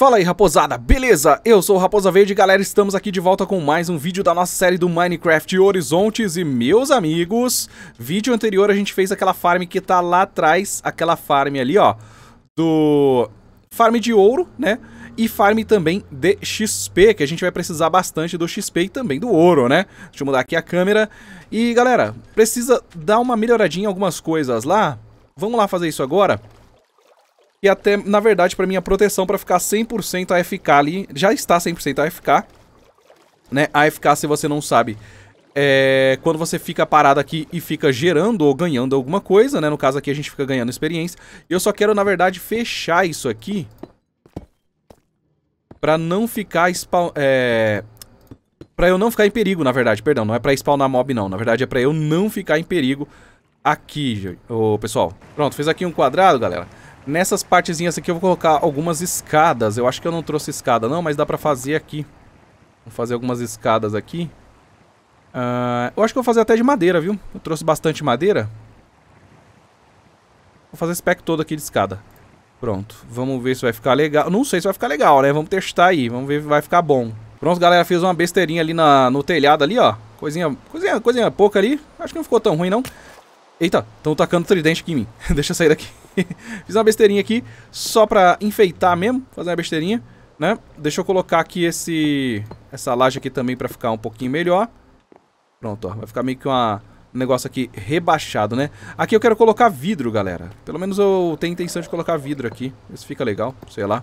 Fala aí raposada, beleza? Eu sou o Raposa Verde galera, estamos aqui de volta com mais um vídeo da nossa série do Minecraft Horizontes E meus amigos, vídeo anterior a gente fez aquela farm que tá lá atrás, aquela farm ali ó Do... farm de ouro, né? E farm também de XP, que a gente vai precisar bastante do XP e também do ouro, né? Deixa eu mudar aqui a câmera E galera, precisa dar uma melhoradinha em algumas coisas lá Vamos lá fazer isso agora e até, na verdade, pra minha proteção, pra ficar 100% AFK ali, já está 100% AFK, né? AFK, se você não sabe, é quando você fica parado aqui e fica gerando ou ganhando alguma coisa, né? No caso aqui a gente fica ganhando experiência. E eu só quero, na verdade, fechar isso aqui pra não ficar spawn... É... Pra eu não ficar em perigo, na verdade, perdão, não é pra spawnar mob não, na verdade é pra eu não ficar em perigo aqui, ô pessoal. Pronto, fez aqui um quadrado, galera. Nessas partezinhas aqui eu vou colocar algumas escadas. Eu acho que eu não trouxe escada não, mas dá pra fazer aqui. Vou fazer algumas escadas aqui. Uh, eu acho que eu vou fazer até de madeira, viu? Eu trouxe bastante madeira. Vou fazer esse pack todo aqui de escada. Pronto, vamos ver se vai ficar legal. Não sei se vai ficar legal, né? Vamos testar aí, vamos ver se vai ficar bom. Pronto, galera, fiz uma besteirinha ali na, no telhado ali, ó. Coisinha, coisinha, coisinha pouca ali. Acho que não ficou tão ruim, não. Eita, estão tacando tridente aqui em mim. Deixa eu sair daqui. Fiz uma besteirinha aqui, só pra enfeitar mesmo, fazer uma besteirinha, né? Deixa eu colocar aqui esse, essa laje aqui também pra ficar um pouquinho melhor. Pronto, ó, vai ficar meio que uma, um negócio aqui rebaixado, né? Aqui eu quero colocar vidro, galera. Pelo menos eu tenho intenção de colocar vidro aqui. Isso fica legal, sei lá.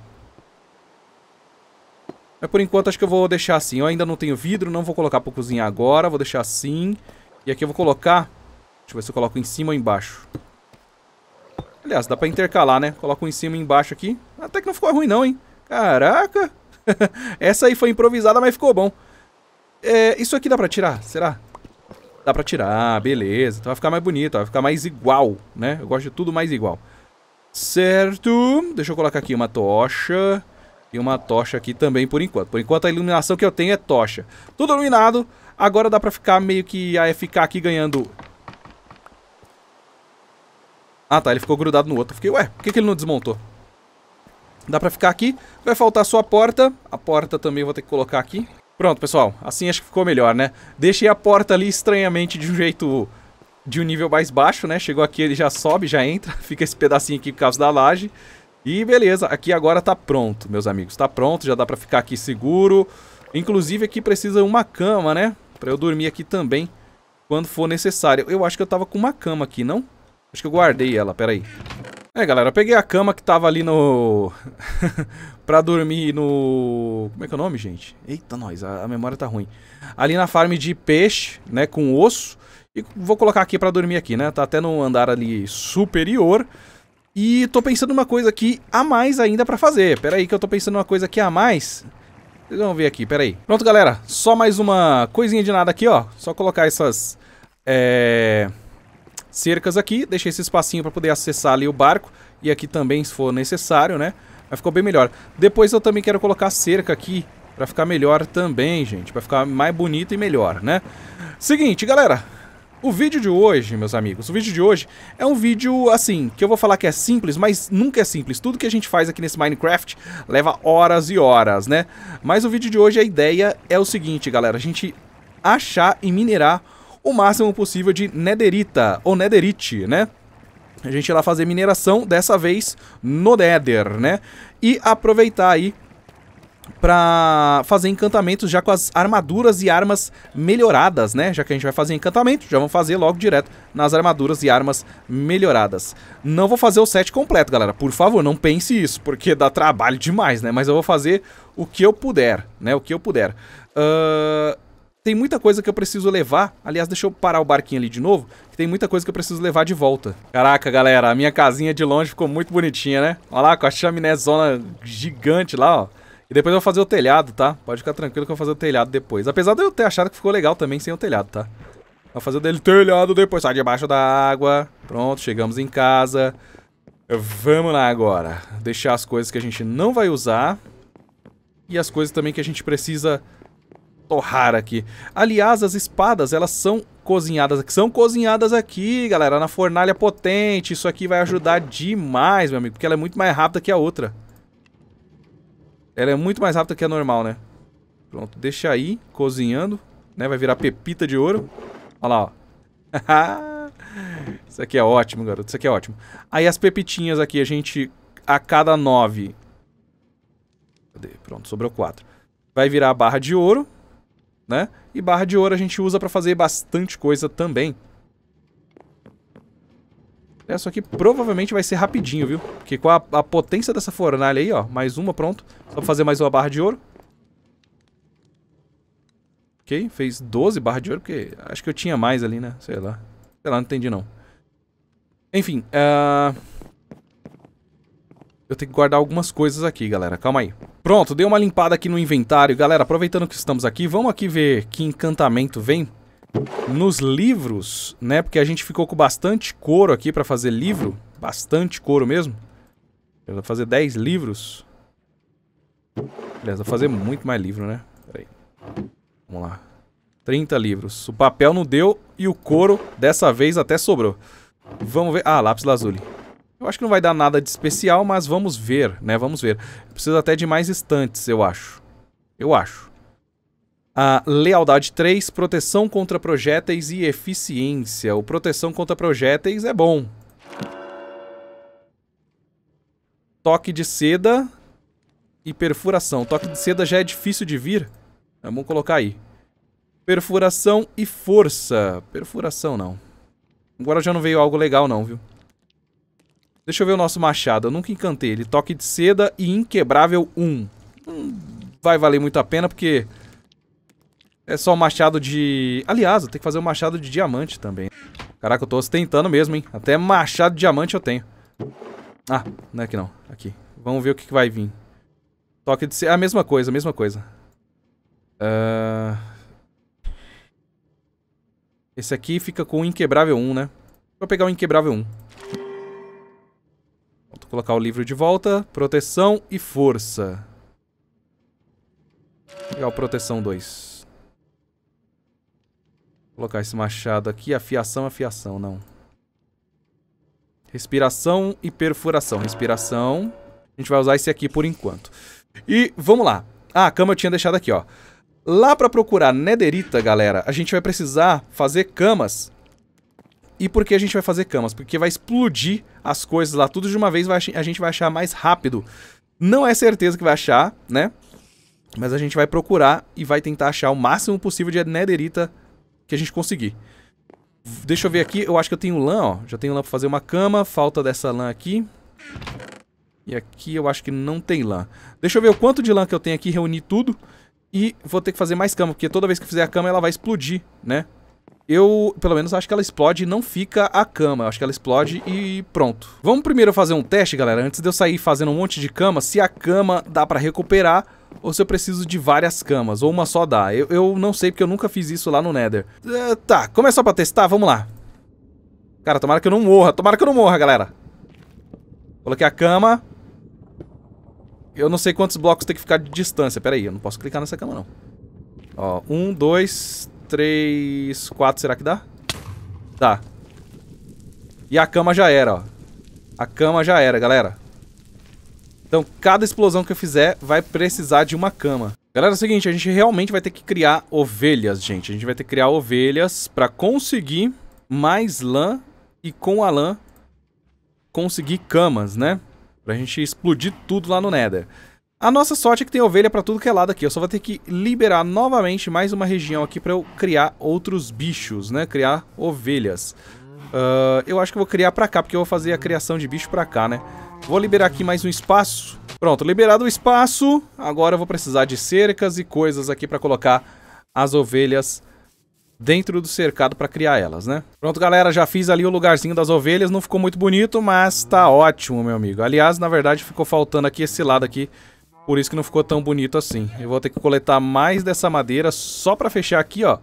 Mas por enquanto acho que eu vou deixar assim. Eu ainda não tenho vidro, não vou colocar pra cozinhar agora. Vou deixar assim. E aqui eu vou colocar... Deixa eu ver se eu coloco em cima ou embaixo. Aliás, dá pra intercalar, né? Coloca um em cima e embaixo aqui. Até que não ficou ruim não, hein? Caraca! Essa aí foi improvisada, mas ficou bom. É, isso aqui dá pra tirar, será? Dá pra tirar, beleza. Então vai ficar mais bonito, vai ficar mais igual, né? Eu gosto de tudo mais igual. Certo. Deixa eu colocar aqui uma tocha. E uma tocha aqui também por enquanto. Por enquanto a iluminação que eu tenho é tocha. Tudo iluminado. Agora dá pra ficar meio que a ah, é FK aqui ganhando ah, tá, ele ficou grudado no outro. Fiquei, ué, por que, que ele não desmontou? Dá pra ficar aqui. Vai faltar só a porta. A porta também vou ter que colocar aqui. Pronto, pessoal. Assim acho que ficou melhor, né? Deixei a porta ali estranhamente de um jeito... De um nível mais baixo, né? Chegou aqui, ele já sobe, já entra. Fica esse pedacinho aqui por causa da laje. E beleza, aqui agora tá pronto, meus amigos. Tá pronto, já dá pra ficar aqui seguro. Inclusive aqui precisa uma cama, né? Pra eu dormir aqui também, quando for necessário. Eu acho que eu tava com uma cama aqui, não? Não. Acho que eu guardei ela, peraí. É, galera, eu peguei a cama que tava ali no... pra dormir no... Como é que é o nome, gente? Eita, nós, a, a, memória tá ruim. Ali na farm de peixe, né, com osso. E vou colocar aqui pra dormir aqui, né? Tá até no andar ali superior. E tô pensando uma coisa aqui a mais ainda pra fazer. Pera aí que eu tô pensando uma coisa aqui a mais. Vocês vão ver aqui, pera aí. Pronto, galera. Só mais uma coisinha de nada aqui, ó. Só colocar essas... É cercas aqui, deixei esse espacinho para poder acessar ali o barco e aqui também se for necessário, né? Mas ficou bem melhor. Depois eu também quero colocar cerca aqui para ficar melhor também, gente, para ficar mais bonito e melhor, né? Seguinte, galera, o vídeo de hoje, meus amigos, o vídeo de hoje é um vídeo, assim, que eu vou falar que é simples, mas nunca é simples. Tudo que a gente faz aqui nesse Minecraft leva horas e horas, né? Mas o vídeo de hoje, a ideia é o seguinte, galera, a gente achar e minerar o máximo possível de nederita ou nederite, né? A gente ir lá fazer mineração, dessa vez no Nether, né? E aproveitar aí para fazer encantamentos já com as armaduras e armas melhoradas, né? Já que a gente vai fazer encantamento, já vamos fazer logo direto nas armaduras e armas melhoradas. Não vou fazer o set completo, galera. Por favor, não pense isso, porque dá trabalho demais, né? Mas eu vou fazer o que eu puder, né? O que eu puder. Uh, tem muita coisa que eu preciso levar. Aliás, deixa eu parar o barquinho ali de novo, que tem muita coisa que eu preciso levar de volta. Caraca, galera, a minha casinha de longe ficou muito bonitinha, né? Olha lá, com a chaminézona gigante lá, ó. E depois eu vou fazer o telhado, tá? Pode ficar tranquilo que eu vou fazer o telhado depois. Apesar de eu ter achado que ficou legal também sem o telhado, tá? Vou fazer o dele telhado depois. Sai debaixo da água. Pronto, chegamos em casa. Vamos lá agora. Deixar as coisas que a gente não vai usar. E as coisas também que a gente precisa torrar aqui. Aliás, as espadas, elas são cozinhadas aqui. São cozinhadas aqui, galera, na fornalha potente. Isso aqui vai ajudar demais, meu amigo, porque ela é muito mais rápida que a outra. Ela é muito mais rápida que a normal, né? Pronto, deixa aí, cozinhando. Né? Vai virar pepita de ouro. Olha lá, ó. Isso aqui é ótimo, garoto. Isso aqui é ótimo. Aí as pepitinhas aqui, a gente... A cada nove... Cadê? Pronto, sobrou quatro. Vai virar a barra de ouro né? E barra de ouro a gente usa para fazer bastante coisa também. Essa é, aqui provavelmente vai ser rapidinho, viu? Porque com a, a potência dessa fornalha aí, ó, mais uma, pronto. Só pra fazer mais uma barra de ouro. Ok, fez 12 barras de ouro, porque acho que eu tinha mais ali, né? Sei lá. Sei lá, não entendi não. Enfim, uh... Eu tenho que guardar algumas coisas aqui, galera. Calma aí. Pronto, dei uma limpada aqui no inventário. Galera, aproveitando que estamos aqui, vamos aqui ver que encantamento vem nos livros, né? Porque a gente ficou com bastante couro aqui pra fazer livro. Bastante couro mesmo. Eu vou fazer 10 livros. Aliás, vou fazer muito mais livro, né? Pera aí. Vamos lá. 30 livros. O papel não deu e o couro, dessa vez, até sobrou. Vamos ver... Ah, lápis lazuli. Eu acho que não vai dar nada de especial, mas vamos ver, né? Vamos ver. Precisa preciso até de mais estantes, eu acho. Eu acho. A lealdade 3, proteção contra projéteis e eficiência. O proteção contra projéteis é bom. Toque de seda e perfuração. Toque de seda já é difícil de vir. Então, vamos colocar aí. Perfuração e força. Perfuração não. Agora já não veio algo legal não, viu? Deixa eu ver o nosso machado. Eu nunca encantei ele. Toque de seda e inquebrável 1. Não hum, vai valer muito a pena, porque... É só o machado de... Aliás, eu tenho que fazer o um machado de diamante também. Caraca, eu tô ostentando mesmo, hein? Até machado de diamante eu tenho. Ah, não é aqui não. Aqui. Vamos ver o que, que vai vir. Toque de seda... É a mesma coisa, a mesma coisa. Uh... Esse aqui fica com o Inquebrável 1, né? Vou pegar o Inquebrável 1 colocar o livro de volta. Proteção e força. Legal, proteção 2. Colocar esse machado aqui. Afiação, afiação, não. Respiração e perfuração. Respiração. A gente vai usar esse aqui por enquanto. E vamos lá. Ah, a cama eu tinha deixado aqui, ó. Lá para procurar nederita, galera, a gente vai precisar fazer camas e por que a gente vai fazer camas? Porque vai explodir as coisas lá tudo de uma vez, vai, a gente vai achar mais rápido. Não é certeza que vai achar, né? Mas a gente vai procurar e vai tentar achar o máximo possível de nederita que a gente conseguir. Deixa eu ver aqui, eu acho que eu tenho lã, ó. Já tenho lã pra fazer uma cama, falta dessa lã aqui. E aqui eu acho que não tem lã. Deixa eu ver o quanto de lã que eu tenho aqui, reunir tudo. E vou ter que fazer mais cama, porque toda vez que fizer a cama ela vai explodir, né? eu, pelo menos, acho que ela explode e não fica a cama. Eu acho que ela explode e pronto. Vamos primeiro fazer um teste, galera, antes de eu sair fazendo um monte de cama, se a cama dá pra recuperar ou se eu preciso de várias camas, ou uma só dá. Eu, eu não sei, porque eu nunca fiz isso lá no Nether. Uh, tá, Começou pra testar, vamos lá. Cara, tomara que eu não morra, tomara que eu não morra, galera. Coloquei a cama. Eu não sei quantos blocos tem que ficar de distância. Pera aí, eu não posso clicar nessa cama, não. Ó, um, dois, 3, 4, será que dá? Dá. E a cama já era, ó. A cama já era, galera. Então, cada explosão que eu fizer vai precisar de uma cama. Galera, é o seguinte, a gente realmente vai ter que criar ovelhas, gente. A gente vai ter que criar ovelhas para conseguir mais lã e com a lã conseguir camas, né? Pra gente explodir tudo lá no Nether. A nossa sorte é que tem ovelha pra tudo que é lado aqui. Eu só vou ter que liberar novamente mais uma região aqui pra eu criar outros bichos, né? Criar ovelhas. Uh, eu acho que vou criar pra cá, porque eu vou fazer a criação de bicho pra cá, né? Vou liberar aqui mais um espaço. Pronto, liberado o espaço. Agora eu vou precisar de cercas e coisas aqui pra colocar as ovelhas dentro do cercado para criar elas, né? Pronto, galera, já fiz ali o lugarzinho das ovelhas, não ficou muito bonito, mas tá ótimo, meu amigo. Aliás, na verdade, ficou faltando aqui esse lado aqui por isso que não ficou tão bonito assim. Eu vou ter que coletar mais dessa madeira só pra fechar aqui, ó.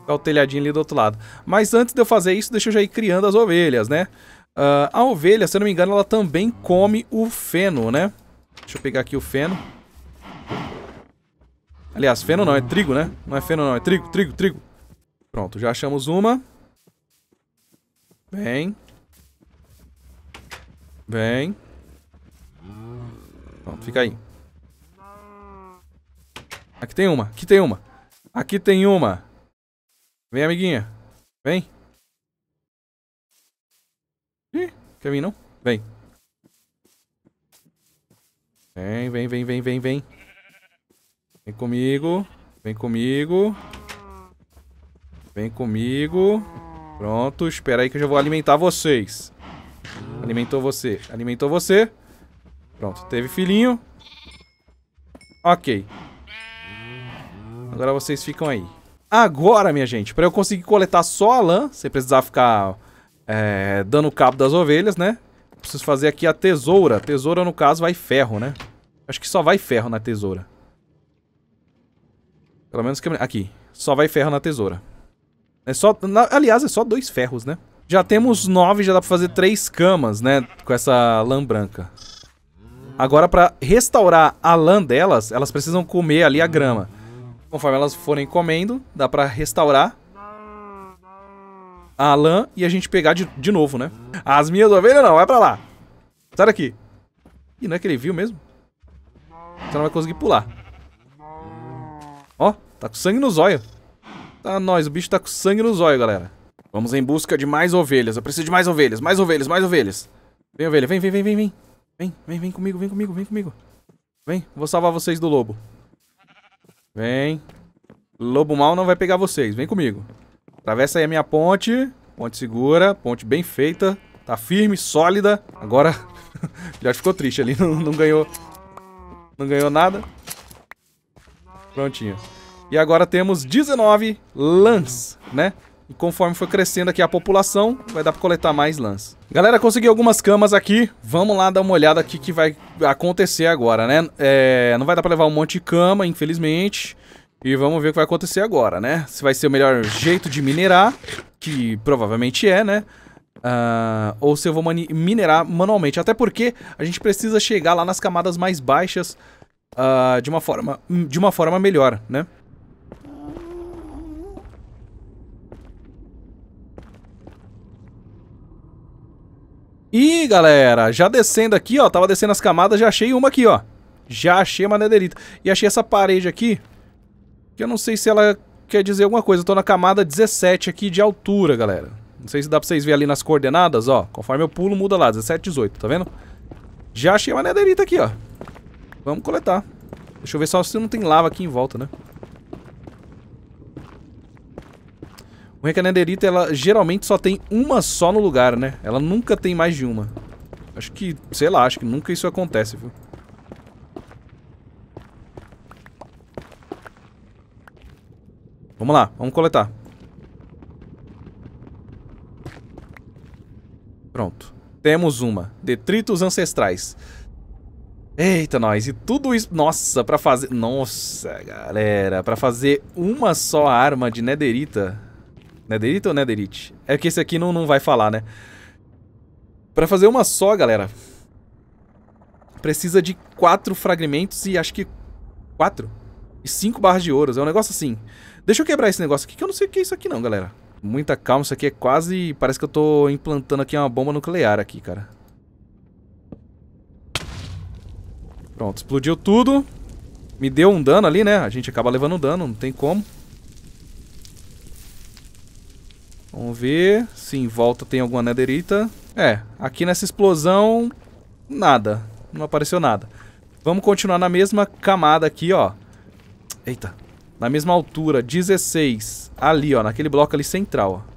Ficar o telhadinho ali do outro lado. Mas antes de eu fazer isso, deixa eu já ir criando as ovelhas, né? Uh, a ovelha, se eu não me engano, ela também come o feno, né? Deixa eu pegar aqui o feno. Aliás, feno não, é trigo, né? Não é feno não, é trigo, trigo, trigo. Pronto, já achamos uma. Bem. Bem. Pronto, fica aí. Aqui tem uma, aqui tem uma. Aqui tem uma. Vem, amiguinha. Vem. Ih, quer vir não? Vem. Vem, vem, vem, vem, vem, vem. Vem comigo. Vem comigo. Vem comigo. Pronto, espera aí que eu já vou alimentar vocês. Alimentou você. Alimentou você. Pronto, teve filhinho. Ok. Agora vocês ficam aí. Agora, minha gente, para eu conseguir coletar só a lã, sem precisar ficar é, dando cabo das ovelhas, né? preciso fazer aqui a tesoura. Tesoura, no caso, vai ferro, né? Acho que só vai ferro na tesoura. Pelo menos que... Aqui. Só vai ferro na tesoura. É só... Na, aliás, é só dois ferros, né? Já temos nove, já dá pra fazer três camas, né? Com essa lã branca. Agora, pra restaurar a lã delas, elas precisam comer ali a grama. Conforme elas forem comendo, dá pra restaurar a lã e a gente pegar de, de novo, né? As minhas ovelhas não, vai pra lá. Sai daqui. Ih, não é que ele viu mesmo? Você não vai conseguir pular. Ó, tá com sangue nos olhos. Tá nós, o bicho tá com sangue nos olhos, galera. Vamos em busca de mais ovelhas. Eu preciso de mais ovelhas, mais ovelhas, mais ovelhas. Vem, ovelha, vem, vem, vem, vem. Vem, vem, vem comigo, vem comigo, vem comigo. Vem, vou salvar vocês do lobo. Vem. Lobo mal não vai pegar vocês. Vem comigo. Atravessa aí a minha ponte. Ponte segura. Ponte bem feita. Tá firme, sólida. Agora... já ficou triste ali. Não, não ganhou... Não ganhou nada. Prontinho. E agora temos 19 lãs, né? E conforme for crescendo aqui a população, vai dar pra coletar mais lãs. Galera, consegui algumas camas aqui. Vamos lá dar uma olhada aqui que vai acontecer agora, né? É, não vai dar pra levar um monte de cama, infelizmente. E vamos ver o que vai acontecer agora, né? Se vai ser o melhor jeito de minerar, que provavelmente é, né? Uh, ou se eu vou minerar manualmente. Até porque a gente precisa chegar lá nas camadas mais baixas uh, de, uma forma, de uma forma melhor, né? E, galera, já descendo aqui, ó, tava descendo as camadas, já achei uma aqui, ó. Já achei uma nederita. E achei essa parede aqui, que eu não sei se ela quer dizer alguma coisa. Eu tô na camada 17 aqui de altura, galera. Não sei se dá pra vocês verem ali nas coordenadas, ó. Conforme eu pulo, muda lá, 17, 18, tá vendo? Já achei uma nederita aqui, ó. Vamos coletar. Deixa eu ver só se não tem lava aqui em volta, né? O Recanederita, ela geralmente só tem uma só no lugar, né? Ela nunca tem mais de uma. Acho que, sei lá, acho que nunca isso acontece, viu? Vamos lá, vamos coletar. Pronto. Temos uma. Detritos ancestrais. Eita, nós. E tudo isso... Nossa, pra fazer... Nossa, galera. Pra fazer uma só arma de nederita... Netherite né, ou Netherite? É, é que esse aqui não, não vai falar, né? Pra fazer uma só, galera, precisa de quatro fragmentos e acho que quatro e cinco barras de ouros. É um negócio assim. Deixa eu quebrar esse negócio aqui, que eu não sei o que é isso aqui não, galera. Muita calma, isso aqui é quase... Parece que eu tô implantando aqui uma bomba nuclear aqui, cara. Pronto, explodiu tudo. Me deu um dano ali, né? A gente acaba levando um dano, não tem como. Vamos ver se em volta tem alguma nederita. É, aqui nessa explosão, nada. Não apareceu nada. Vamos continuar na mesma camada aqui, ó. Eita. Na mesma altura, 16. Ali, ó, naquele bloco ali central, ó.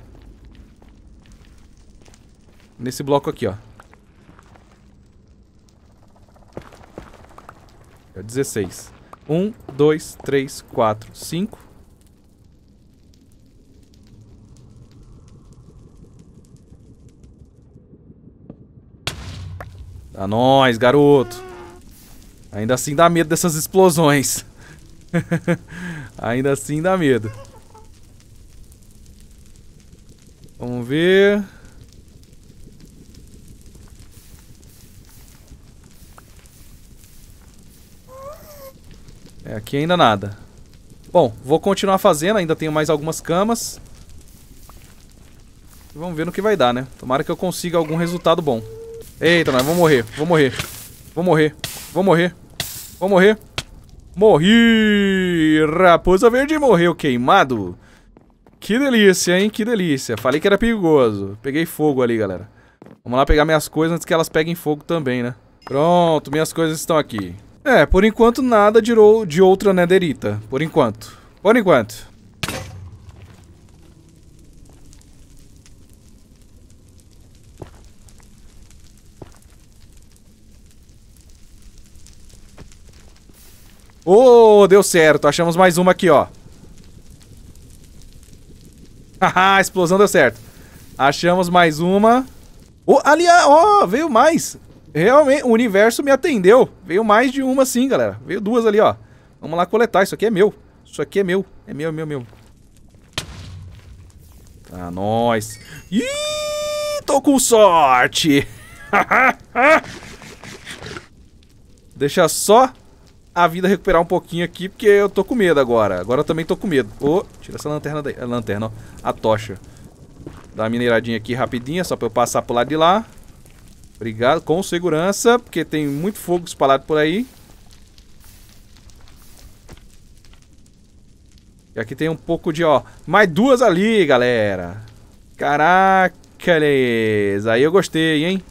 Nesse bloco aqui, ó. 16. 1, 2, 3, 4, 5. A nós, garoto. Ainda assim dá medo dessas explosões. Ainda assim dá medo. Vamos ver. É, aqui ainda nada. Bom, vou continuar fazendo, ainda tenho mais algumas camas. Vamos ver no que vai dar, né? Tomara que eu consiga algum resultado bom. Eita, nós vamos morrer. Vou morrer. Vou morrer. Vou morrer. Vou morrer. Morri! Raposa verde morreu queimado. Que delícia, hein? Que delícia. Falei que era perigoso. Peguei fogo ali, galera. Vamos lá pegar minhas coisas antes que elas peguem fogo também, né? Pronto, minhas coisas estão aqui. É, por enquanto nada de, de outra nederita. Por enquanto. Por enquanto. Ô, oh, deu certo. Achamos mais uma aqui, ó. Haha, explosão deu certo. Achamos mais uma. Oh, ali, ó, oh, veio mais. Realmente, o universo me atendeu. Veio mais de uma sim, galera. Veio duas ali, ó. Vamos lá coletar. Isso aqui é meu. Isso aqui é meu. É meu, é meu, é meu. Tá, ah, nós. Ih, tô com sorte. Deixa só a vida recuperar um pouquinho aqui, porque eu tô com medo agora. Agora eu também tô com medo. Ô, oh, tira essa lanterna daí. A lanterna, ó. A tocha. Dá uma mineradinha aqui rapidinha, é só pra eu passar pro lado de lá. Obrigado. Com segurança, porque tem muito fogo espalhado por aí. E aqui tem um pouco de, ó... Mais duas ali, galera. Caraca, beleza. Aí eu gostei, hein?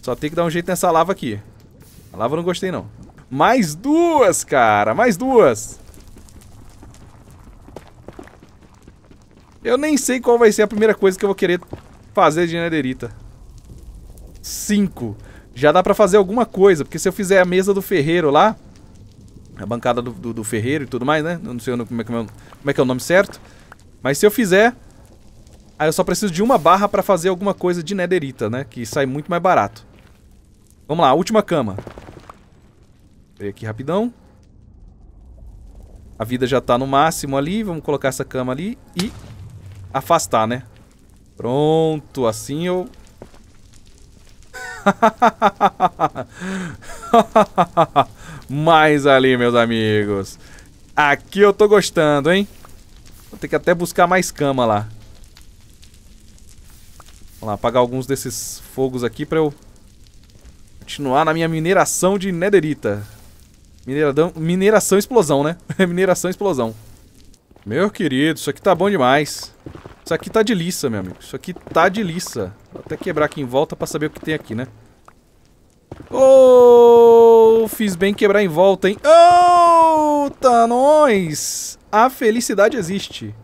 Só tem que dar um jeito nessa lava aqui. A lava eu não gostei, não. Mais duas, cara. Mais duas. Eu nem sei qual vai ser a primeira coisa que eu vou querer fazer de nederita. Cinco. Já dá pra fazer alguma coisa, porque se eu fizer a mesa do ferreiro lá, a bancada do, do, do ferreiro e tudo mais, né? Eu não sei como é, que é, como é que é o nome certo. Mas se eu fizer, aí eu só preciso de uma barra pra fazer alguma coisa de nederita, né? Que sai muito mais barato. Vamos lá, última cama. Peraí aqui rapidão. A vida já tá no máximo ali. Vamos colocar essa cama ali e afastar, né? Pronto, assim eu... Mais ali, meus amigos. Aqui eu tô gostando, hein? Vou ter que até buscar mais cama lá. Vamos lá, apagar alguns desses fogos aqui pra eu continuar na minha mineração de nederita. Mineradão, mineração explosão, né? mineração explosão. Meu querido, isso aqui tá bom demais. Isso aqui tá de liça, meu amigo. Isso aqui tá de liça. Vou até quebrar aqui em volta pra saber o que tem aqui, né? Oh, fiz bem quebrar em volta, hein? Oh, tá nós! A felicidade existe.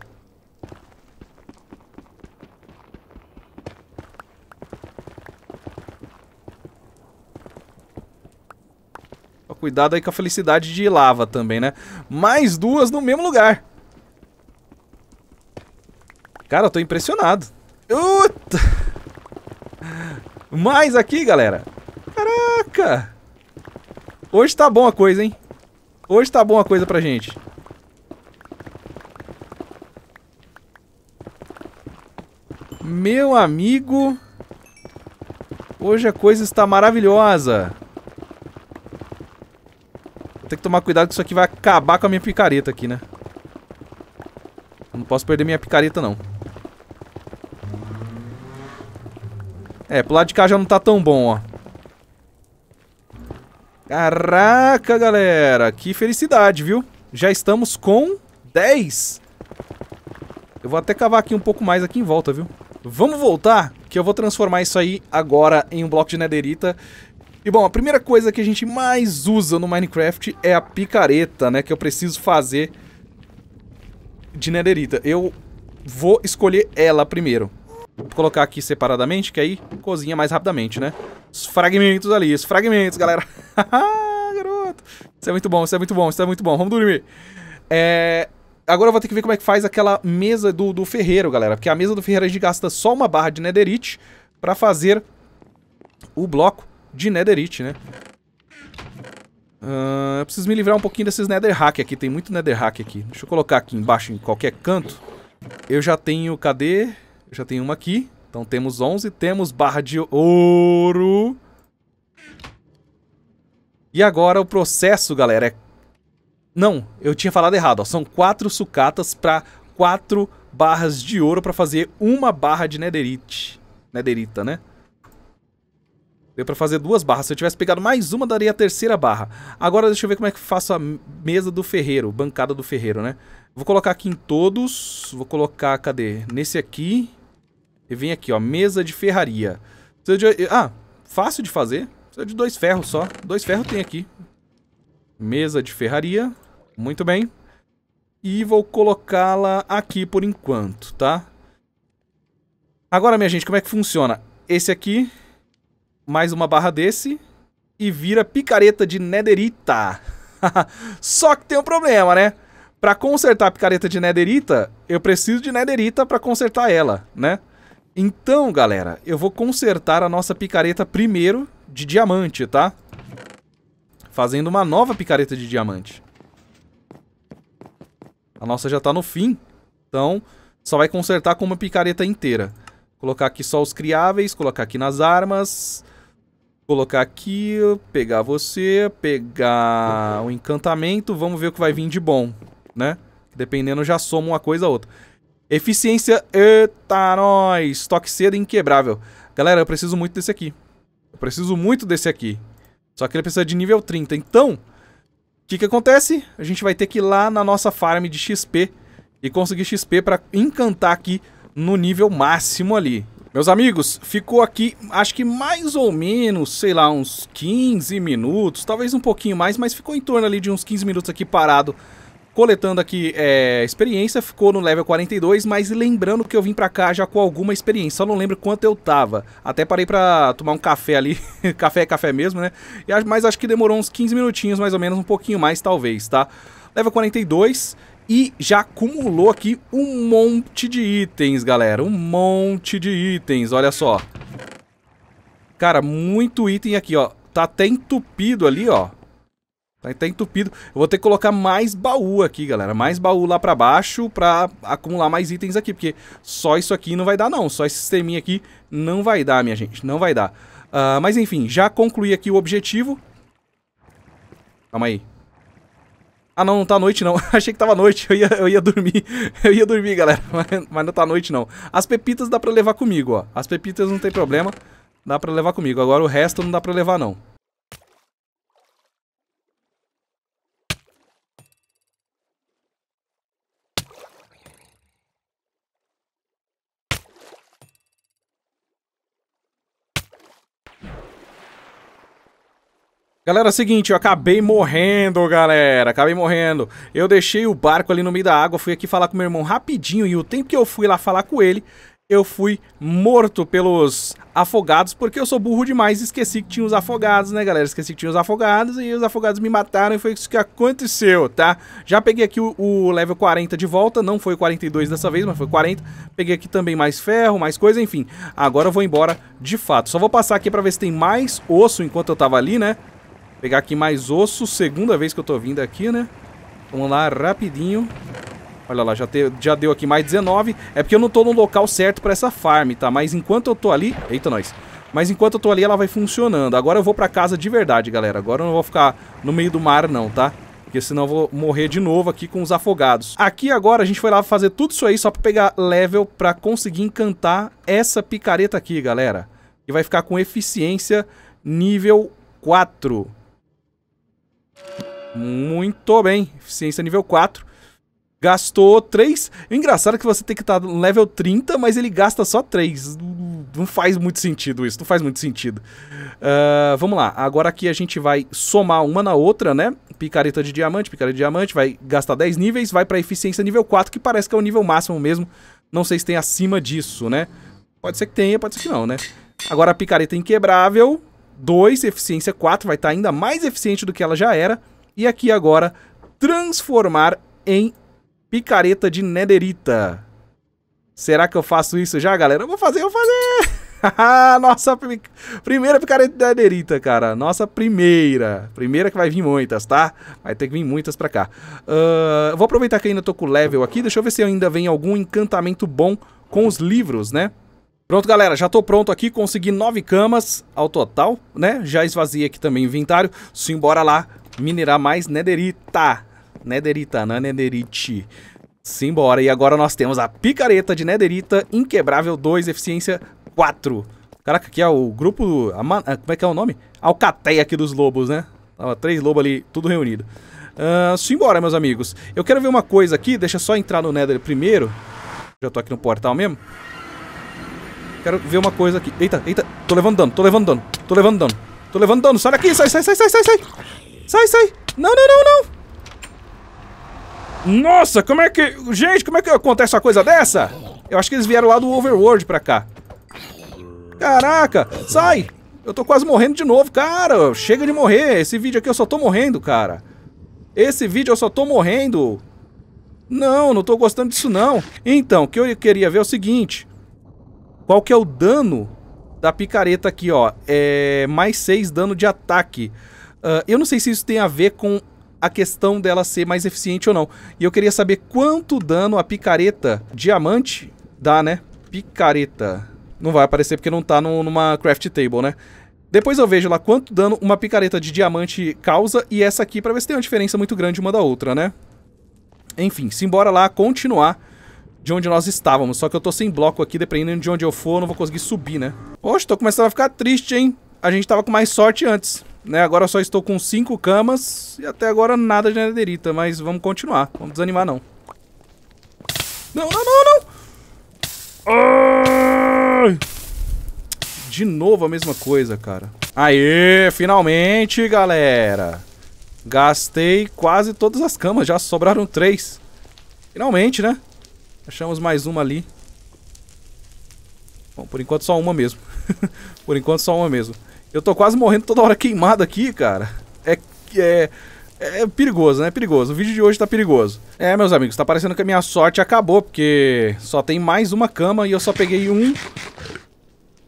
Cuidado aí com a felicidade de lava também, né? Mais duas no mesmo lugar. Cara, eu tô impressionado. Uta! Mais aqui, galera. Caraca! Hoje tá bom a coisa, hein? Hoje tá bom a coisa pra gente. Meu amigo... Hoje a coisa está maravilhosa. Tem que tomar cuidado que isso aqui vai acabar com a minha picareta aqui, né? Não posso perder minha picareta, não. É, pro lado de cá já não tá tão bom, ó. Caraca, galera. Que felicidade, viu? Já estamos com 10. Eu vou até cavar aqui um pouco mais aqui em volta, viu? Vamos voltar, que eu vou transformar isso aí agora em um bloco de nederita e bom, a primeira coisa que a gente mais usa no Minecraft é a picareta, né? Que eu preciso fazer de nederita. Eu vou escolher ela primeiro. Vou colocar aqui separadamente, que aí cozinha mais rapidamente, né? Os fragmentos ali, os fragmentos, galera. garoto. Isso é muito bom, isso é muito bom, isso é muito bom. Vamos dormir. É... Agora eu vou ter que ver como é que faz aquela mesa do, do ferreiro, galera. Porque a mesa do ferreiro a gente gasta só uma barra de netherite pra fazer o bloco de netherite, né? Uh, eu preciso me livrar um pouquinho desses netherhack aqui. Tem muito netherhack aqui. Deixa eu colocar aqui embaixo em qualquer canto. Eu já tenho... Cadê? Eu já tenho uma aqui. Então temos 11. Temos barra de ouro. E agora o processo, galera, é... Não, eu tinha falado errado. Ó. São quatro sucatas para quatro barras de ouro para fazer uma barra de netherite. Netherita, né? Deu pra fazer duas barras. Se eu tivesse pegado mais uma, daria a terceira barra. Agora deixa eu ver como é que faço a mesa do ferreiro, bancada do ferreiro, né? Vou colocar aqui em todos. Vou colocar, cadê? Nesse aqui. E vem aqui, ó, mesa de ferraria. De... Ah, fácil de fazer. Precisa de dois ferros só. Dois ferros tem aqui. Mesa de ferraria. Muito bem. E vou colocá-la aqui por enquanto, tá? Agora, minha gente, como é que funciona? Esse aqui mais uma barra desse e vira picareta de nederita. Só que tem um problema, né? Para consertar a picareta de nederita, eu preciso de nederita para consertar ela, né? Então, galera, eu vou consertar a nossa picareta primeiro de diamante, tá? Fazendo uma nova picareta de diamante. A nossa já tá no fim, então só vai consertar com uma picareta inteira. Colocar aqui só os criáveis, colocar aqui nas armas... Colocar aqui, pegar você, pegar o encantamento, vamos ver o que vai vir de bom, né? Dependendo, já soma uma coisa a outra. Eficiência, eita nós! Toque cedo inquebrável. Galera, eu preciso muito desse aqui. Eu preciso muito desse aqui. Só que ele precisa de nível 30. Então, o que que acontece? A gente vai ter que ir lá na nossa farm de XP e conseguir XP para encantar aqui no nível máximo ali. Meus amigos, ficou aqui acho que mais ou menos, sei lá, uns 15 minutos, talvez um pouquinho mais, mas ficou em torno ali de uns 15 minutos aqui parado, coletando aqui é, experiência, ficou no level 42, mas lembrando que eu vim pra cá já com alguma experiência, só não lembro quanto eu tava. Até parei pra tomar um café ali, café é café mesmo, né? E, mas acho que demorou uns 15 minutinhos, mais ou menos, um pouquinho mais talvez, tá? Level 42, e já acumulou aqui um monte de itens, galera. Um monte de itens, olha só. Cara, muito item aqui, ó. Tá até entupido ali, ó. Tá até entupido. Eu vou ter que colocar mais baú aqui, galera. Mais baú lá pra baixo pra acumular mais itens aqui. Porque só isso aqui não vai dar, não. Só esse sisteminha aqui não vai dar, minha gente. Não vai dar. Uh, mas enfim, já concluí aqui o objetivo. Calma aí. Ah não, não tá noite não. Achei que tava noite, eu ia, eu ia dormir. Eu ia dormir, galera, mas, mas não tá noite não. As pepitas dá pra levar comigo, ó. As pepitas não tem problema, dá pra levar comigo. Agora o resto não dá pra levar não. Galera, é o seguinte, eu acabei morrendo, galera. Acabei morrendo. Eu deixei o barco ali no meio da água, fui aqui falar com meu irmão rapidinho. E o tempo que eu fui lá falar com ele, eu fui morto pelos afogados, porque eu sou burro demais e esqueci que tinha os afogados, né, galera? Esqueci que tinha os afogados e os afogados me mataram e foi isso que aconteceu, tá? Já peguei aqui o, o level 40 de volta, não foi 42 dessa vez, mas foi 40. Peguei aqui também mais ferro, mais coisa, enfim. Agora eu vou embora de fato. Só vou passar aqui pra ver se tem mais osso enquanto eu tava ali, né? Pegar aqui mais osso, segunda vez que eu tô vindo aqui, né? Vamos lá, rapidinho. Olha lá, já, te, já deu aqui mais 19. É porque eu não tô no local certo pra essa farm, tá? Mas enquanto eu tô ali... Eita, nós. Mas enquanto eu tô ali, ela vai funcionando. Agora eu vou pra casa de verdade, galera. Agora eu não vou ficar no meio do mar, não, tá? Porque senão eu vou morrer de novo aqui com os afogados. Aqui agora a gente foi lá fazer tudo isso aí só pra pegar level pra conseguir encantar essa picareta aqui, galera. E vai ficar com eficiência nível 4. Muito bem. Eficiência nível 4. Gastou 3. engraçado que você tem que estar tá no level 30, mas ele gasta só 3. Não faz muito sentido isso. Não faz muito sentido. Uh, vamos lá. Agora aqui a gente vai somar uma na outra, né? Picareta de diamante, picareta de diamante. Vai gastar 10 níveis. Vai para eficiência nível 4, que parece que é o nível máximo mesmo. Não sei se tem acima disso, né? Pode ser que tenha, pode ser que não, né? Agora a picareta inquebrável 2, eficiência 4, vai estar tá ainda mais eficiente do que ela já era. E aqui agora, transformar em picareta de nederita. Será que eu faço isso já, galera? Eu vou fazer, eu vou fazer! Nossa primeira picareta de nederita, cara. Nossa primeira. Primeira que vai vir muitas, tá? Vai ter que vir muitas pra cá. Uh, vou aproveitar que ainda tô com o level aqui. Deixa eu ver se ainda vem algum encantamento bom com os livros, né? Pronto, galera, já tô pronto aqui, consegui nove camas ao total, né? Já esvaziei aqui também o inventário, simbora lá minerar mais nederita. Nederita, não é nederite. Simbora, e agora nós temos a picareta de nederita, inquebrável 2, eficiência 4. Caraca, aqui é o grupo, man... Ah, como é que é o nome? Alcateia aqui dos lobos, né? Ó, três lobos ali, tudo reunido. Uh, simbora, meus amigos. Eu quero ver uma coisa aqui, deixa eu só entrar no nether primeiro. Já tô aqui no portal mesmo. Quero ver uma coisa aqui. Eita, eita. Tô levando dano, tô levando dano. Tô levando dano. Tô levando dano. Sai daqui, sai, sai, sai, sai, sai, sai. Sai, sai. Não, não, não, não. Nossa, como é que... Gente, como é que acontece uma coisa dessa? Eu acho que eles vieram lá do Overworld pra cá. Caraca, sai. Eu tô quase morrendo de novo, cara. Chega de morrer. Esse vídeo aqui eu só tô morrendo, cara. Esse vídeo eu só tô morrendo. Não, não tô gostando disso não. Então, o que eu queria ver é o seguinte. Qual que é o dano da picareta aqui, ó? É mais 6 dano de ataque. Uh, eu não sei se isso tem a ver com a questão dela ser mais eficiente ou não. E eu queria saber quanto dano a picareta diamante dá, né? Picareta. Não vai aparecer porque não tá no, numa craft table, né? Depois eu vejo lá quanto dano uma picareta de diamante causa e essa aqui pra ver se tem uma diferença muito grande uma da outra, né? Enfim, simbora lá continuar de onde nós estávamos. Só que eu tô sem bloco aqui, dependendo de onde eu for, eu não vou conseguir subir, né? Poxa, tô começando a ficar triste, hein? A gente tava com mais sorte antes. Né, agora só estou com cinco camas e até agora nada de nederita, mas vamos continuar. Vamos desanimar, não. Não, não, não, não! Ai! De novo a mesma coisa, cara. Aê, finalmente, galera! Gastei quase todas as camas, já sobraram três. Finalmente, né? Achamos mais uma ali. Bom, por enquanto só uma mesmo. por enquanto só uma mesmo. Eu tô quase morrendo toda hora queimado aqui, cara. É, é, é perigoso, né? Perigoso. O vídeo de hoje tá perigoso. É, meus amigos, tá parecendo que a minha sorte acabou, porque só tem mais uma cama e eu só peguei um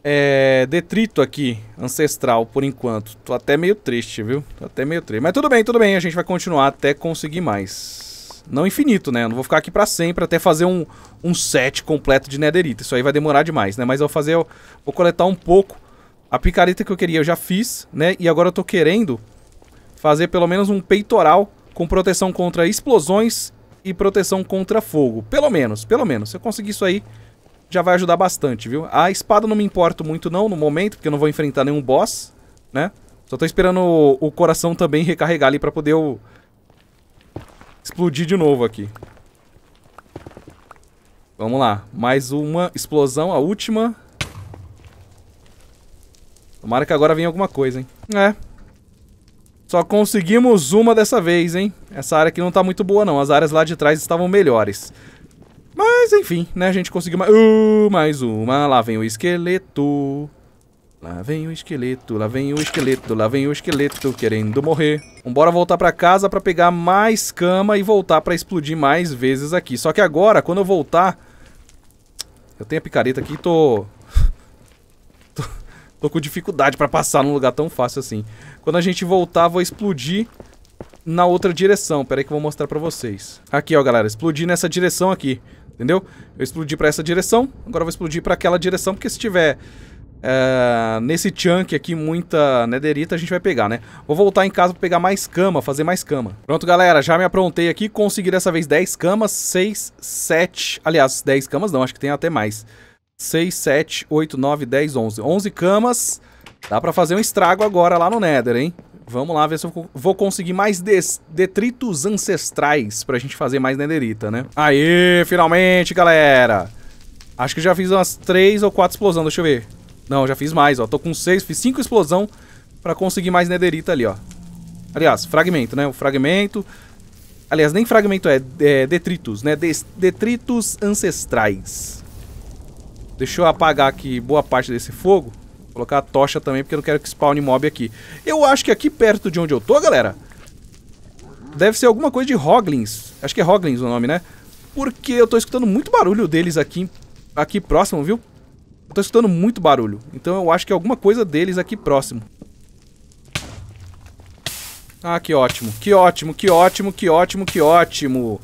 é, detrito aqui, ancestral, por enquanto. Tô até meio triste, viu? Tô até meio triste. Mas tudo bem, tudo bem. A gente vai continuar até conseguir mais. Não infinito, né? Eu não vou ficar aqui para sempre até fazer um, um set completo de netherita. Isso aí vai demorar demais, né? Mas eu vou fazer... Eu vou coletar um pouco. A picareta que eu queria eu já fiz, né? E agora eu tô querendo fazer pelo menos um peitoral com proteção contra explosões e proteção contra fogo. Pelo menos, pelo menos. Se eu conseguir isso aí, já vai ajudar bastante, viu? A espada não me importo muito não no momento, porque eu não vou enfrentar nenhum boss, né? Só tô esperando o, o coração também recarregar ali pra poder explodir de novo aqui. Vamos lá. Mais uma explosão, a última. Tomara que agora venha alguma coisa, hein? É. Só conseguimos uma dessa vez, hein? Essa área aqui não tá muito boa, não. As áreas lá de trás estavam melhores. Mas, enfim, né? A gente conseguiu mais... Uh, mais uma. Lá vem o esqueleto. Lá vem o esqueleto, lá vem o esqueleto, lá vem o esqueleto querendo morrer. Vambora voltar pra casa pra pegar mais cama e voltar pra explodir mais vezes aqui. Só que agora, quando eu voltar... Eu tenho a picareta aqui e tô... tô... tô... com dificuldade pra passar num lugar tão fácil assim. Quando a gente voltar, vou explodir na outra direção. Pera aí que eu vou mostrar pra vocês. Aqui, ó, galera. Explodir nessa direção aqui. Entendeu? Eu explodi pra essa direção. Agora eu vou explodir pra aquela direção, porque se tiver Uh, nesse chunk aqui, muita nederita a gente vai pegar, né? Vou voltar em casa pra pegar mais cama, fazer mais cama. Pronto, galera, já me aprontei aqui. Consegui dessa vez 10 camas, 6, 7... Aliás, 10 camas não, acho que tem até mais. 6, 7, 8, 9, 10, 11. 11 camas. Dá pra fazer um estrago agora lá no nether, hein? Vamos lá ver se eu vou conseguir mais detritos ancestrais pra gente fazer mais nederita, né? Aí, finalmente, galera! Acho que já fiz umas 3 ou 4 explosões, deixa eu ver. Não, já fiz mais, ó. Tô com seis, fiz cinco explosão pra conseguir mais nederita ali, ó. Aliás, fragmento, né? O fragmento... Aliás, nem fragmento é, é detritos, né? detritos ancestrais. Deixa eu apagar aqui boa parte desse fogo. colocar a tocha também, porque eu não quero que spawn mob aqui. Eu acho que aqui perto de onde eu tô, galera... Deve ser alguma coisa de Hoglins. Acho que é Hoglins o nome, né? Porque eu tô escutando muito barulho deles aqui, aqui próximo, viu? Eu tô escutando muito barulho, então eu acho que é alguma coisa deles aqui próximo. Ah, que ótimo, que ótimo, que ótimo, que ótimo, que ótimo.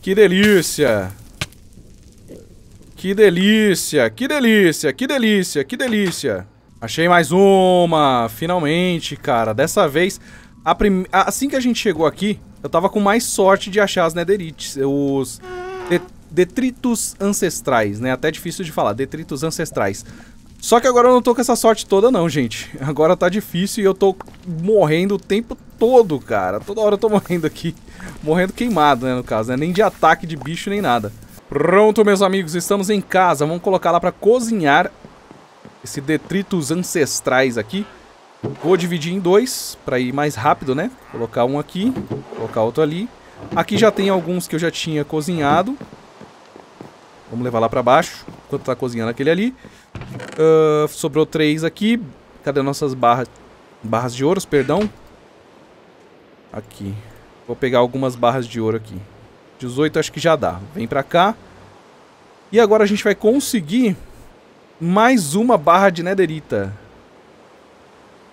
Que delícia. Que delícia, que delícia, que delícia, que delícia. Achei mais uma, finalmente, cara. Dessa vez, prim... assim que a gente chegou aqui, eu tava com mais sorte de achar as netherites, os detritos ancestrais, né? Até difícil de falar, detritos ancestrais. Só que agora eu não tô com essa sorte toda não, gente. Agora tá difícil e eu tô morrendo o tempo todo, cara. Toda hora eu tô morrendo aqui. Morrendo queimado, né, no caso, né? Nem de ataque de bicho, nem nada. Pronto, meus amigos, estamos em casa. Vamos colocar lá pra cozinhar esse detritos ancestrais aqui. Vou dividir em dois para ir mais rápido, né? Colocar um aqui, colocar outro ali. Aqui já tem alguns que eu já tinha cozinhado. Vamos levar lá pra baixo, enquanto tá cozinhando aquele ali. Uh, sobrou três aqui. Cadê nossas barras? Barras de ouros, perdão. Aqui. Vou pegar algumas barras de ouro aqui. 18 acho que já dá. Vem pra cá. E agora a gente vai conseguir mais uma barra de nederita.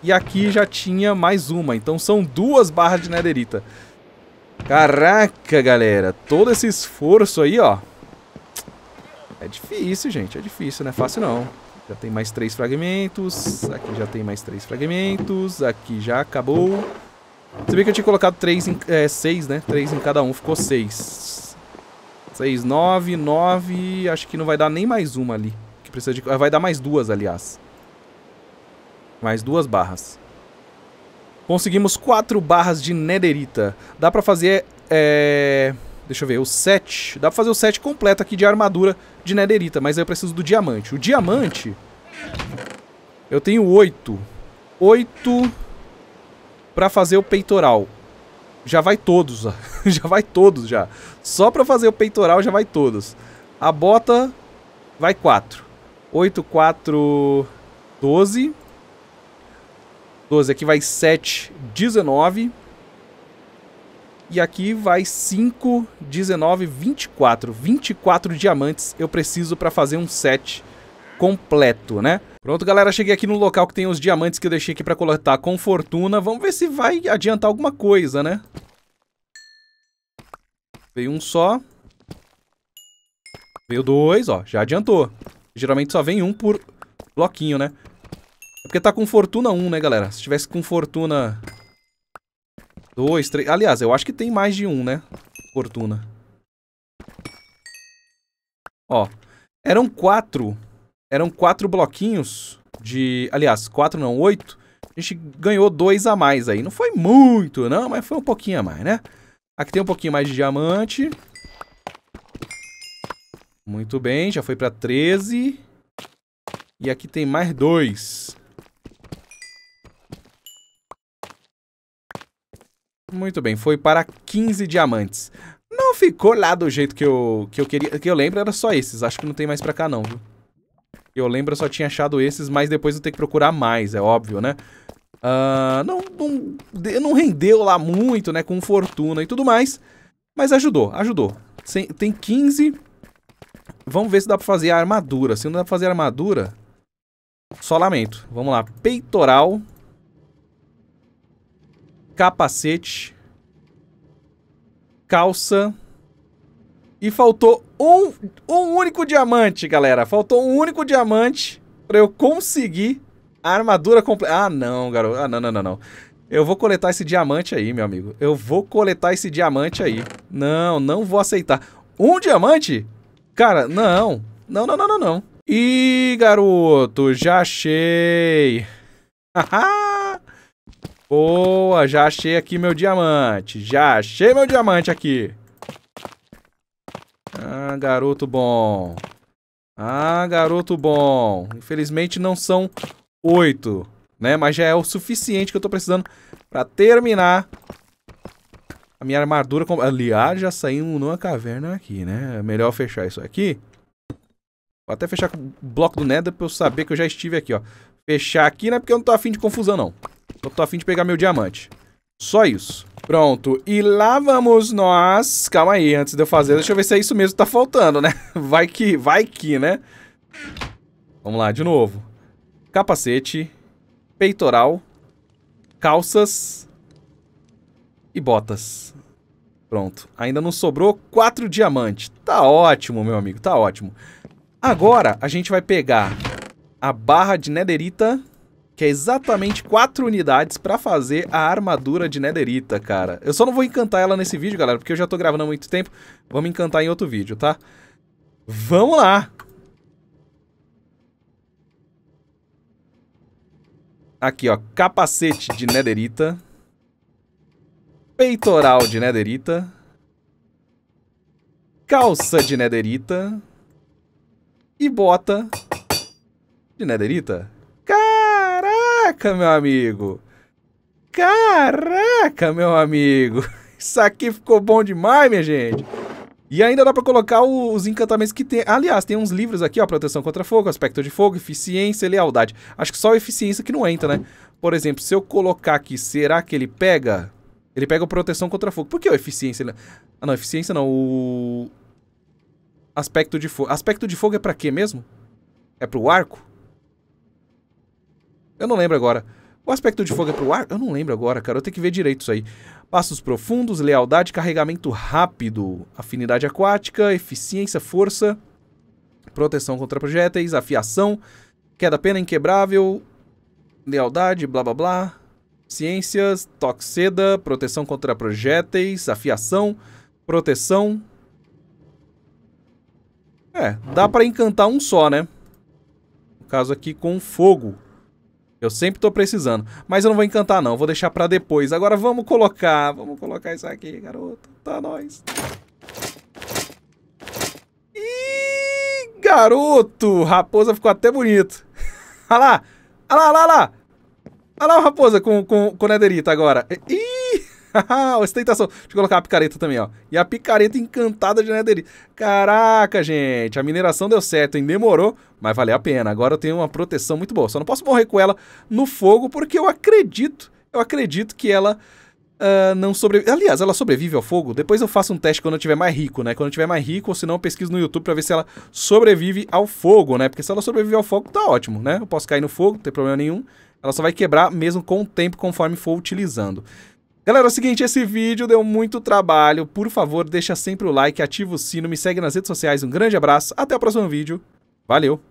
E aqui já tinha mais uma. Então são duas barras de nederita. Caraca, galera. Todo esse esforço aí, ó. É difícil, gente. É difícil, não é fácil não. Já tem mais três fragmentos. Aqui já tem mais três fragmentos. Aqui já acabou. Você vê que eu tinha colocado três em, é, seis, né? Três em cada um. Ficou seis. Seis, nove, nove. Acho que não vai dar nem mais uma ali. Que precisa de... Vai dar mais duas, aliás. Mais duas barras. Conseguimos quatro barras de nederita. Dá pra fazer... É... Deixa eu ver, o 7. Dá pra fazer o 7 completo aqui de armadura de nederita, mas eu preciso do diamante. O diamante... Eu tenho 8. 8 pra fazer o peitoral. Já vai todos, já vai todos já. Só pra fazer o peitoral já vai todos. A bota vai 4. 8, 4, 12. 12 aqui vai 7, 19. E aqui vai 5, 19, 24. 24 diamantes eu preciso para fazer um set completo, né? Pronto, galera, cheguei aqui no local que tem os diamantes que eu deixei aqui para coletar com fortuna. Vamos ver se vai adiantar alguma coisa, né? Veio um só. Veio dois, ó, já adiantou. Geralmente só vem um por bloquinho, né? É porque tá com fortuna um, né, galera? Se tivesse com fortuna Dois, três... Aliás, eu acho que tem mais de um, né? Fortuna. Ó. Eram quatro. Eram quatro bloquinhos de... Aliás, quatro não, oito. A gente ganhou dois a mais aí. Não foi muito, não, mas foi um pouquinho a mais, né? Aqui tem um pouquinho mais de diamante. Muito bem, já foi pra 13. E aqui tem mais dois. Muito bem, foi para 15 diamantes. Não ficou lá do jeito que eu, que eu queria. Que eu lembro era só esses. Acho que não tem mais pra cá, não, viu? Eu lembro, eu só tinha achado esses, mas depois eu tenho que procurar mais, é óbvio, né? Uh, não, não, não rendeu lá muito, né? Com fortuna e tudo mais. Mas ajudou, ajudou. Tem 15. Vamos ver se dá pra fazer a armadura. Se não dá pra fazer a armadura, só lamento. Vamos lá. Peitoral capacete, calça e faltou um, um único diamante, galera. Faltou um único diamante pra eu conseguir a armadura completa. Ah, não, garoto. Ah, não, não, não, não. Eu vou coletar esse diamante aí, meu amigo. Eu vou coletar esse diamante aí. Não, não vou aceitar. Um diamante? Cara, não. Não, não, não, não, não. Ih, garoto, já achei. Haha! Boa, já achei aqui meu diamante. Já achei meu diamante aqui. Ah, garoto bom. Ah, garoto bom. Infelizmente não são oito, né? Mas já é o suficiente que eu tô precisando pra terminar a minha armadura. Com... Aliás, já saímos numa caverna aqui, né? É melhor fechar isso aqui. Vou até fechar com o bloco do Nether pra eu saber que eu já estive aqui, ó. Fechar aqui não é porque eu não tô afim de confusão, não. Eu tô afim de pegar meu diamante. Só isso. Pronto, e lá vamos nós... Calma aí, antes de eu fazer, deixa eu ver se é isso mesmo que tá faltando, né? Vai que, vai que, né? Vamos lá, de novo. Capacete, peitoral, calças e botas. Pronto, ainda não sobrou quatro diamantes. Tá ótimo, meu amigo, tá ótimo. Agora a gente vai pegar a barra de nederita que é exatamente quatro unidades para fazer a armadura de nederita, cara. Eu só não vou encantar ela nesse vídeo, galera, porque eu já tô gravando há muito tempo. Vamos encantar em outro vídeo, tá? Vamos lá! Aqui, ó, capacete de nederita. Peitoral de nederita. Calça de nederita. E bota de nederita. Caraca, meu amigo! Caraca, meu amigo! Isso aqui ficou bom demais, minha gente! E ainda dá pra colocar o, os encantamentos que tem. Aliás, tem uns livros aqui, ó. Proteção contra fogo, aspecto de fogo, eficiência e lealdade. Acho que só eficiência que não entra, né? Por exemplo, se eu colocar aqui, será que ele pega? Ele pega o proteção contra fogo. Por que o eficiência? Ah, não, eficiência não. O... Aspecto de fogo. Aspecto de fogo é pra quê mesmo? É pro arco? Eu não lembro agora. O aspecto de fogo é pro ar? Eu não lembro agora, cara. Eu tenho que ver direito isso aí. Passos profundos, lealdade, carregamento rápido, afinidade aquática, eficiência, força, proteção contra projéteis, afiação, queda pena inquebrável, lealdade, blá blá blá. Ciências, toque seda, proteção contra projéteis, afiação, proteção. É, dá para encantar um só, né? No caso aqui com fogo. Eu sempre tô precisando. Mas eu não vou encantar, não. Vou deixar pra depois. Agora vamos colocar... Vamos colocar isso aqui, garoto. Tá nós. Ih, garoto! Raposa ficou até bonito. Olha lá! Olha lá, olha lá, olha lá! Olha lá o raposa com, com, com nederita agora. Ih! ostentação. Deixa eu colocar a picareta também, ó. E a picareta encantada de é dele. Caraca, gente. A mineração deu certo, hein? Demorou, mas valeu a pena. Agora eu tenho uma proteção muito boa. Só não posso morrer com ela no fogo, porque eu acredito, eu acredito que ela... Uh, não sobrevive. Aliás, ela sobrevive ao fogo? Depois eu faço um teste quando eu tiver mais rico, né? Quando eu tiver mais rico, ou se não, eu pesquiso no YouTube pra ver se ela sobrevive ao fogo, né? Porque se ela sobrevive ao fogo, tá ótimo, né? Eu posso cair no fogo, não tem problema nenhum. Ela só vai quebrar mesmo com o tempo, conforme for utilizando. Galera, é o seguinte, esse vídeo deu muito trabalho. Por favor, deixa sempre o like, ativa o sino, me segue nas redes sociais. Um grande abraço, até o próximo vídeo. Valeu!